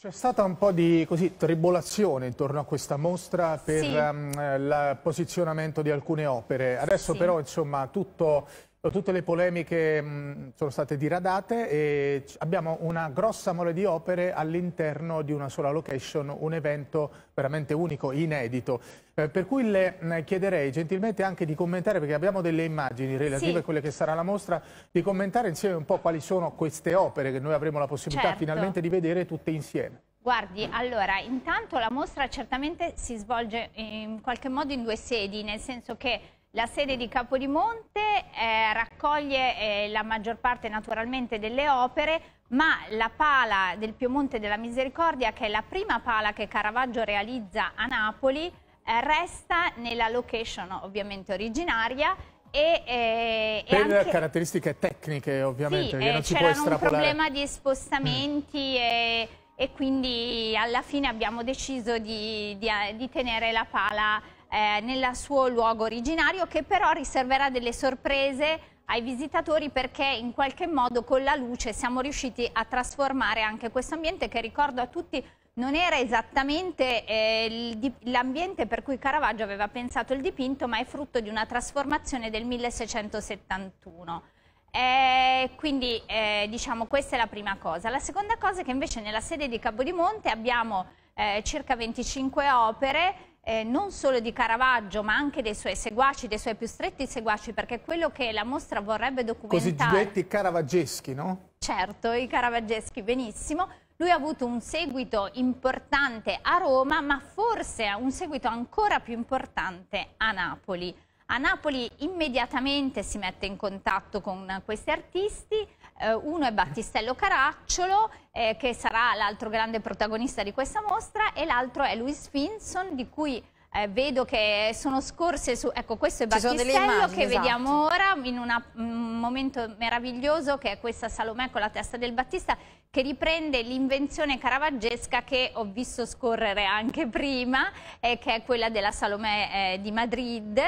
C'è stata un po' di così, tribolazione intorno a questa mostra per sì. um, il posizionamento di alcune opere. Adesso sì. però insomma, tutto Tutte le polemiche mh, mm, sono state diradate e abbiamo una grossa mole di opere all'interno di una sola location, un evento veramente unico, inedito. Eh, per cui le mh, mm, chiederei gentilmente anche di commentare, perché abbiamo delle immagini relative sì. a quella che sarà la mostra, di commentare insieme un po' quali sono queste opere che noi avremo la possibilità certo. finalmente di vedere tutte insieme. Guardi, allora, intanto la mostra certamente si svolge in qualche modo in due sedi, nel senso che la sede di Capodimonte eh, raccoglie eh, la maggior parte naturalmente delle opere, ma la pala del Piemonte della Misericordia, che è la prima pala che Caravaggio realizza a Napoli, eh, resta nella location ovviamente originaria e, eh, per anche... caratteristiche tecniche ovviamente sì, eh, c'era un problema di spostamenti mm. e, e, quindi alla fine abbiamo deciso di, di, di tenere la pala eh, nel suo luogo originario che però riserverà delle sorprese ai visitatori perché in qualche modo con la luce siamo riusciti a trasformare anche questo ambiente che ricordo a tutti non era esattamente eh, l'ambiente per cui Caravaggio aveva pensato il dipinto ma è frutto di una trasformazione del 1671. Eh, quindi eh, diciamo questa è la prima cosa. La seconda cosa è che invece nella sede di Capodimonte abbiamo eh, circa 25 opere eh, non solo di Caravaggio ma anche dei suoi seguaci, dei suoi più stretti seguaci perché quello che la mostra vorrebbe documentare... Così Cosiddetti caravaggeschi, no? Certo, i caravaggeschi, benissimo. Lui ha avuto un seguito importante a Roma ma forse un seguito ancora più importante a Napoli. A Napoli immediatamente si mette in contatto con questi artisti, eh, uno è Battistello Caracciolo eh, che sarà l'altro grande protagonista di questa mostra e l'altro è Luis Finson di cui eh, vedo che sono scorse su, ecco questo è Battistello immagini, che esatto. vediamo ora in una, un momento meraviglioso che è questa Salomè con la testa del Battista che riprende l'invenzione caravaggesca che ho visto scorrere anche prima eh, che è quella della Salomè eh, di Madrid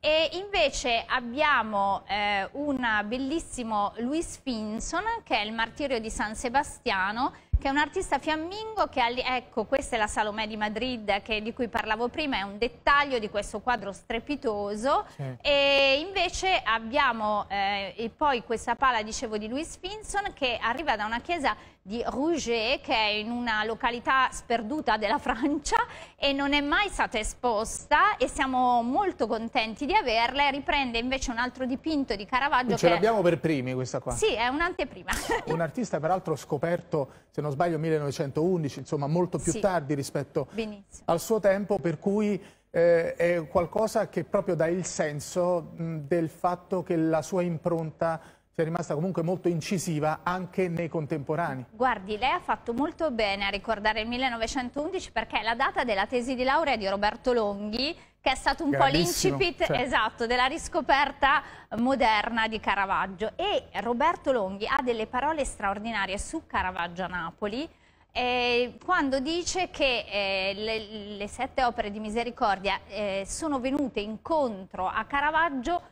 e invece abbiamo eh, un bellissimo Louis Finson che è il martirio di San Sebastiano che è un artista fiammingo che, ecco, questa è la Salomè di Madrid eh, che, di cui parlavo prima, è un dettaglio di questo quadro strepitoso sì. e invece abbiamo eh, e poi questa pala, dicevo, di Louis Finson che arriva da una chiesa di Rouget che è in una località sperduta della Francia e non è mai stata esposta e siamo molto contenti di averla riprende invece un altro dipinto di Caravaggio. Ce l'abbiamo per primi questa qua? Sì, è un'anteprima. Un artista peraltro scoperto, se non non sbaglio 1911, insomma molto più sì. tardi rispetto Benissimo. al suo tempo, per cui eh, è qualcosa che proprio dà il senso mh, del fatto che la sua impronta cioè è rimasta comunque molto incisiva anche nei contemporanei. Guardi, lei ha fatto molto bene a ricordare il 1911 perché è la data della tesi di laurea di Roberto Longhi che è stato un po' l'incipit cioè. esatto, della riscoperta moderna di Caravaggio e Roberto Longhi ha delle parole straordinarie su Caravaggio a Napoli eh, quando dice che eh, le, le, sette opere di misericordia eh, sono venute incontro a Caravaggio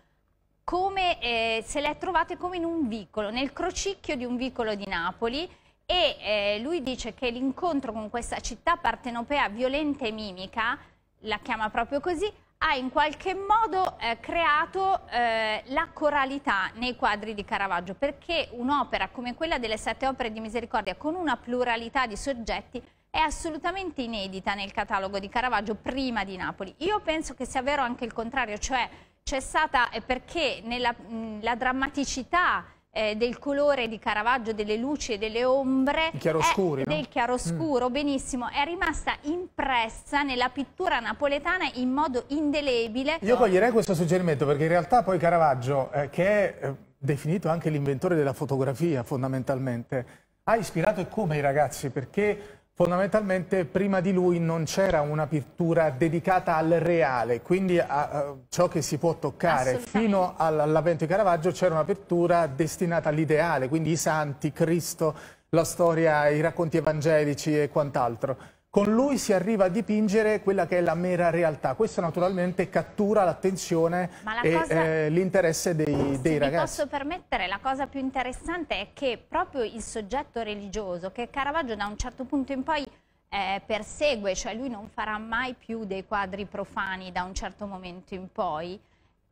come eh, se l'è trovate come in un vicolo, nel crocicchio di un vicolo di Napoli e eh, lui dice che l'incontro con questa città partenopea violenta e mimica, la chiama proprio così, ha in qualche modo eh, creato eh, la coralità nei quadri di Caravaggio, perché un'opera come quella delle sette opere di misericordia con una pluralità di soggetti è assolutamente inedita nel catalogo di Caravaggio prima di Napoli. Io penso che sia vero anche il contrario, cioè c'è stata perché nella mm, drammaticità eh, del colore di Caravaggio, delle luci e delle ombre, chiaroscuri, è, no? del chiaroscuro, mm. benissimo, è rimasta impressa nella pittura napoletana in modo indelebile. Io coglierei questo suggerimento perché in realtà poi Caravaggio, eh, che è eh, definito anche l'inventore della fotografia fondamentalmente, ha ispirato e come i ragazzi perché Fondamentalmente prima di lui non c'era una pittura dedicata al reale, quindi a, a ciò che si può toccare. Fino all'avvento di Caravaggio c'era una pittura destinata all'ideale, quindi i santi, Cristo, la storia, i racconti evangelici e quant'altro. Con lui si arriva a dipingere quella che è la mera realtà. Questo naturalmente cattura l'attenzione la e cosa... eh, l'interesse dei, dei ragazzi. posso permettere, la cosa più interessante è che proprio il soggetto religioso, che Caravaggio da un certo punto in poi eh, persegue, cioè lui non farà mai più dei quadri profani da un certo momento in poi,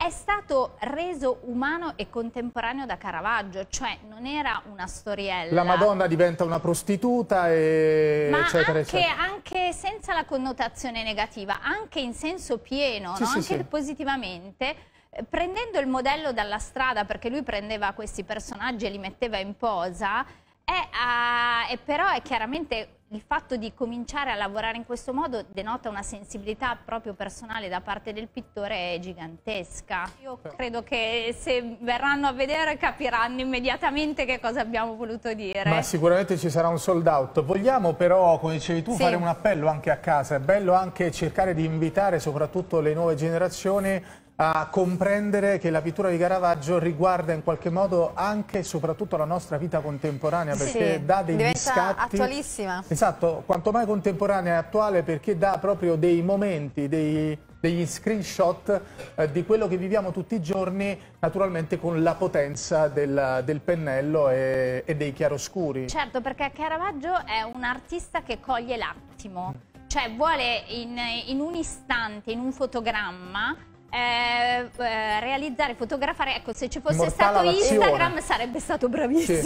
è stato reso umano e contemporaneo da Caravaggio, cioè non era una storiella. La Madonna diventa una prostituta e Ma eccetera, anche, eccetera. anche senza la connotazione negativa, anche in senso pieno, sì, no? sì, anche sì. positivamente, eh, prendendo il modello dalla strada, perché lui prendeva questi personaggi e li metteva in posa, è, uh, ah, è però è chiaramente il fatto di cominciare a lavorare in questo modo denota una sensibilità proprio personale da parte del pittore gigantesca. Io credo che se verranno a vedere capiranno immediatamente che cosa abbiamo voluto dire. Ma sicuramente ci sarà un sold out. Vogliamo però, come dicevi tu, sì. fare un appello anche a casa. È bello anche cercare di invitare soprattutto le nuove generazioni a comprendere che la pittura di Caravaggio riguarda in qualche modo anche e soprattutto la nostra vita contemporanea perché sì, dà dei diventa scatti attualissima esatto, quanto mai contemporanea e attuale perché dà proprio dei momenti, dei, degli screenshot eh, di quello che viviamo tutti i giorni, naturalmente con la potenza del, del pennello e, e, dei chiaroscuri. Certo, perché Caravaggio è un artista che coglie l'attimo, cioè vuole in, in un istante, in un fotogramma, eh, eh, realizzare, fotografare, ecco se ci fosse Mortale stato Instagram sarebbe stato bravissimo. Sì.